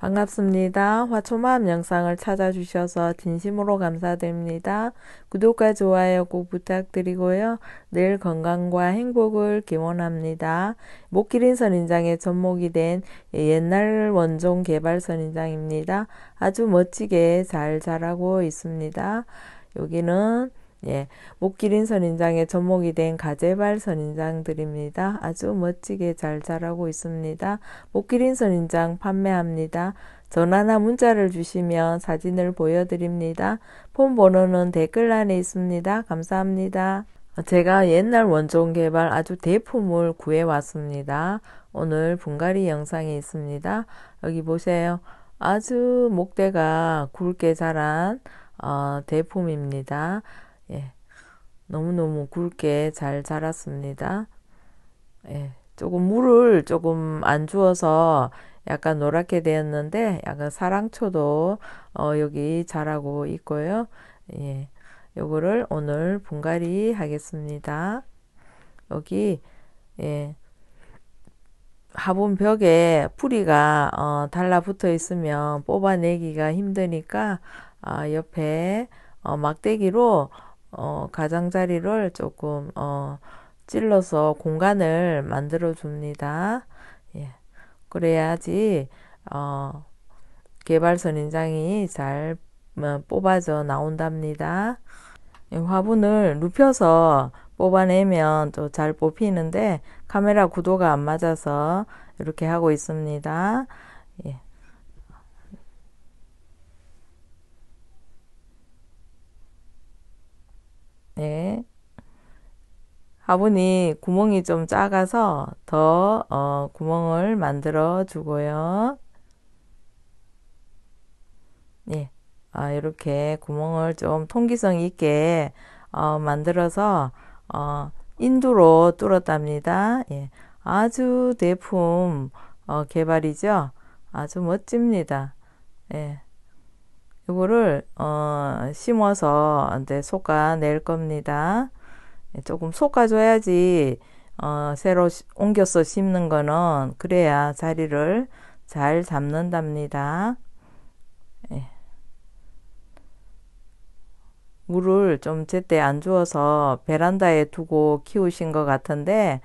반갑습니다. 화초마음 영상을 찾아주셔서 진심으로 감사드립니다. 구독과 좋아요 꼭 부탁드리고요. 늘 건강과 행복을 기원합니다. 목기린 선인장의 접목이 된 옛날 원종 개발 선인장입니다. 아주 멋지게 잘 자라고 있습니다. 여기는 예, 목기린 선인장의 접목이 된 가재발 선인장들입니다. 아주 멋지게 잘 자라고 있습니다. 목기린 선인장 판매합니다. 전화나 문자를 주시면 사진을 보여드립니다. 폰 번호는 댓글란에 있습니다. 감사합니다. 제가 옛날 원종 개발 아주 대품을 구해왔습니다. 오늘 분갈이 영상이 있습니다. 여기 보세요. 아주 목대가 굵게 자란 어, 대품입니다. 예. 너무너무 굵게 잘 자랐습니다. 예. 조금 물을 조금 안 주어서 약간 노랗게 되었는데 약간 사랑초도 어, 여기 자라고 있고요. 예. 요거를 오늘 분갈이 하겠습니다. 여기 예. 화분 벽에 뿌리가 어, 달라붙어 있으면 뽑아내기가 힘드니까 어, 옆에 어, 막대기로 어, 가장자리를 조금 어, 찔러서 공간을 만들어 줍니다. 예. 그래야지 어, 개발선 인장이 잘 어, 뽑아져 나온답니다. 예, 화분을 눕혀서 뽑아내면 또 잘 뽑히는데 카메라 구도가 안 맞아서 이렇게 하고 있습니다. 예. 화분이 구멍이 좀 작아서 더 어, 구멍을 만들어 주고요. 예, 아, 이렇게 구멍을 좀 통기성 있게 어, 만들어서 어, 인두로 뚫었답니다. 예, 아주 대품 어, 개발이죠. 아주 멋집니다. 예. 이거를 어, 심어서 이제 네, 아낼 겁니다. 예, 조금 속아줘야지 어, 새로 옮겨서 심는 거는 그래야 자리를 잘 잡는답니다. 예. 물을 좀 제때 안 주어서 베란다에 두고 키우신 것 같은데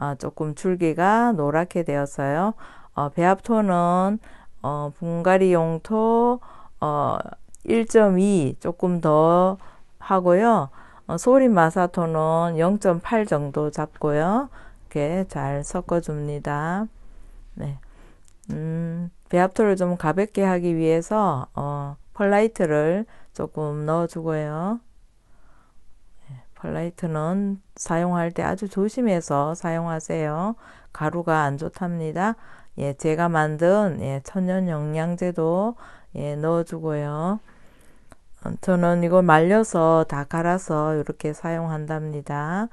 어, 조금 줄기가 노랗게 되었어요. 어, 배합토는 어, 분갈이용토 어, 1.2 조금 더 하고요. 어, 소림 마사토는 0.8 정도 잡고요. 이렇게 잘 섞어줍니다. 네. 음, 배합토를 좀 가볍게 하기 위해서 어, 펄라이트를 조금 넣어주고요. 네, 펄라이트는 사용할 때 아주 조심해서 사용하세요. 가루가 안 좋답니다. 예, 제가 만든 예, 천연 영양제도 예, 넣어주고요. 저는 이거 말려서 다 갈아서 이렇게 사용한답니다.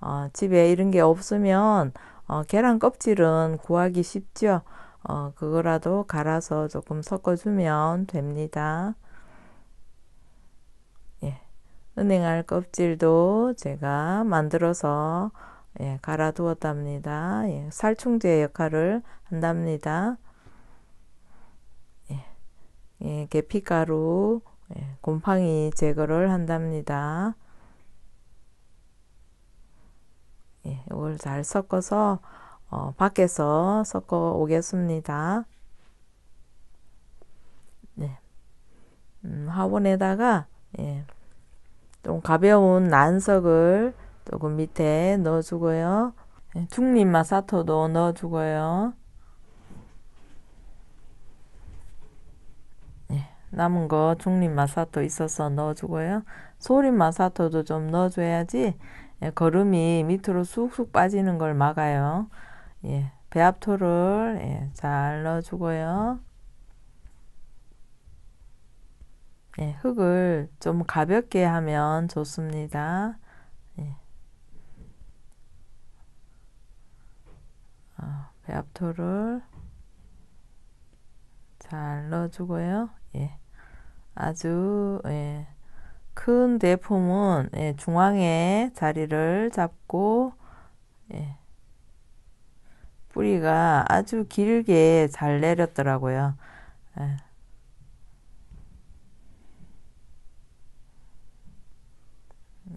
어, 집에 이런 게 없으면 어, 계란 껍질은 구하기 쉽죠. 어, 그거라도 갈아서 조금 섞어주면 됩니다. 예, 은행알 껍질도 제가 만들어서 예, 갈아두었답니다. 예, 살충제 역할을 한답니다. 예, 예 계피가루 네, 곰팡이 제거를 한답니다. 예, 이걸 잘 섞어서 어, 밖에서 섞어 오겠습니다. 네. 음, 화분에다가 예, 좀 가벼운 난석을 조금 밑에 넣어주고요. 예, 중립마 사토도 넣어주고요. 남은 거 중립 마사토 있어서 넣어주고요. 소립 마사토도 좀 넣어줘야지 예, 거름이 밑으로 쑥쑥 빠지는 걸 막아요. 예, 배합토를 예, 잘 넣어주고요. 예, 흙을 좀 가볍게 하면 좋습니다. 예. 어, 배합토를 잘 넣어주고요. 예. 아주 예, 큰 대품은 예, 중앙에 자리를 잡고 예, 뿌리가 아주 길게 잘 내렸더라고요. 예.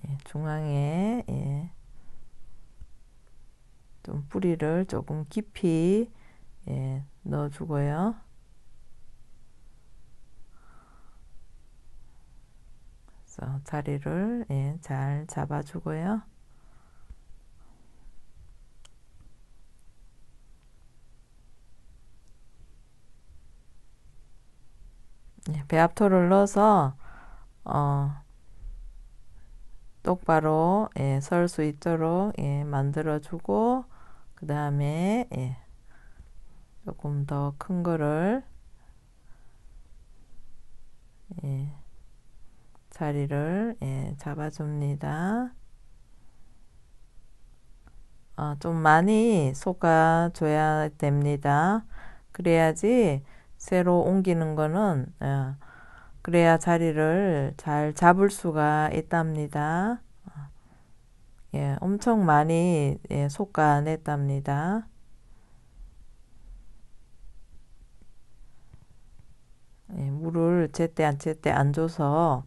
예 중앙에 예. 좀 뿌리를 조금 깊이 예, 넣어주고요. 자리를 예, 잘 잡아주고요. 예, 배합토를 넣어서 어, 똑바로 예, 설수 있도록 예, 만들어주고 그 다음에 예, 조금 더 큰 거를 예. 자리를 예, 잡아줍니다. 어, 좀 많이 속아줘야 됩니다. 그래야지 새로 옮기는 거는 예, 그래야 자리를 잘 잡을 수가 있답니다. 예, 엄청 많이 예, 속아냈답니다. 예, 물을 제때 안 제때 안 줘서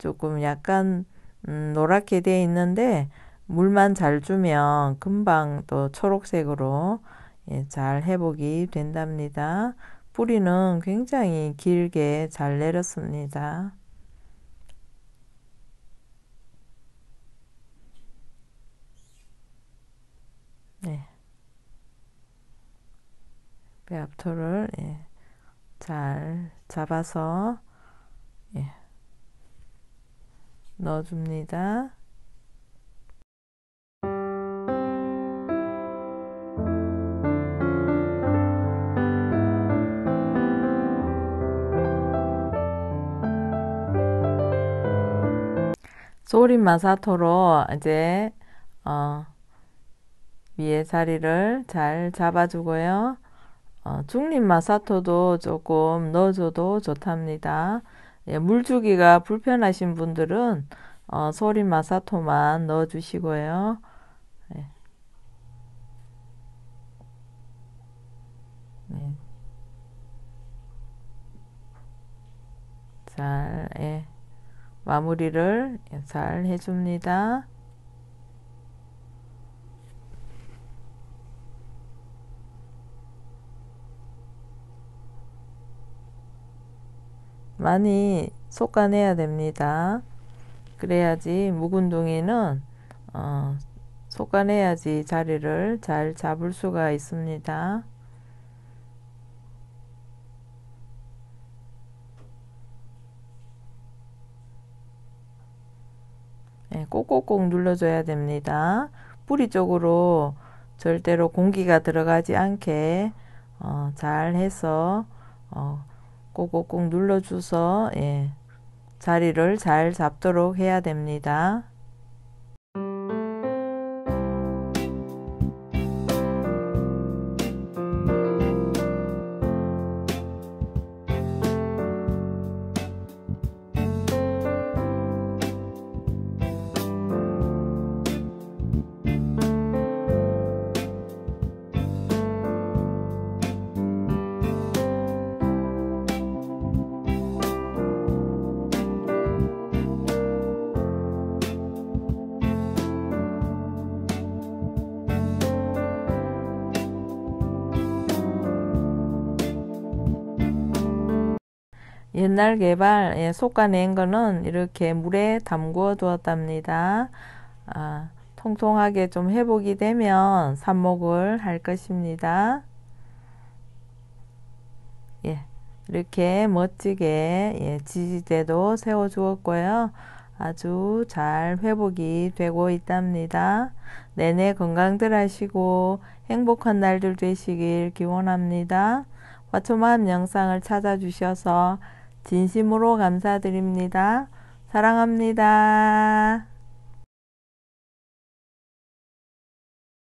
조금 약간 음, 노랗게 되어 있는데 물만 잘 주면 금방 또 초록색으로 예, 잘 회복이 된답니다. 뿌리는 굉장히 길게 잘 내렸습니다. 네. 배 앞토를 예, 잘 잡아서 넣어줍니다. 소린 마사토로 이제 어, 위에 자리를 잘 잡아주고요. 어, 중립 마사토도 조금 넣어줘도 좋답니다. 예, 물 주기가 불편하신 분들은 어, 소리마사토만 넣어주시고요. 예. 예. 잘 예. 마무리를 잘 해줍니다. 많이 솎아내야 됩니다. 그래야지 묵은둥이는 어, 솎아내야지 자리를 잘 잡을 수가 있습니다. 네, 꼭꼭꼭 눌러줘야 됩니다. 뿌리 쪽으로 절대로 공기가 들어가지 않게 어, 잘 해서 어, 꼭꼭꼭 눌러줘서 예, 자리를 잘 잡도록 해야 됩니다. 옛날 개발 예, 솎아낸 거는 이렇게 물에 담궈 두었답니다. 아, 통통하게 좀 회복이 되면 삽목을 할 것입니다. 예, 이렇게 멋지게 예, 지지대도 세워 주었고요. 아주 잘 회복이 되고 있답니다. 내내 건강들 하시고 행복한 날들 되시길 기원합니다. 화초마음 영상을 찾아주셔서 진심으로 감사드립니다. 사랑합니다.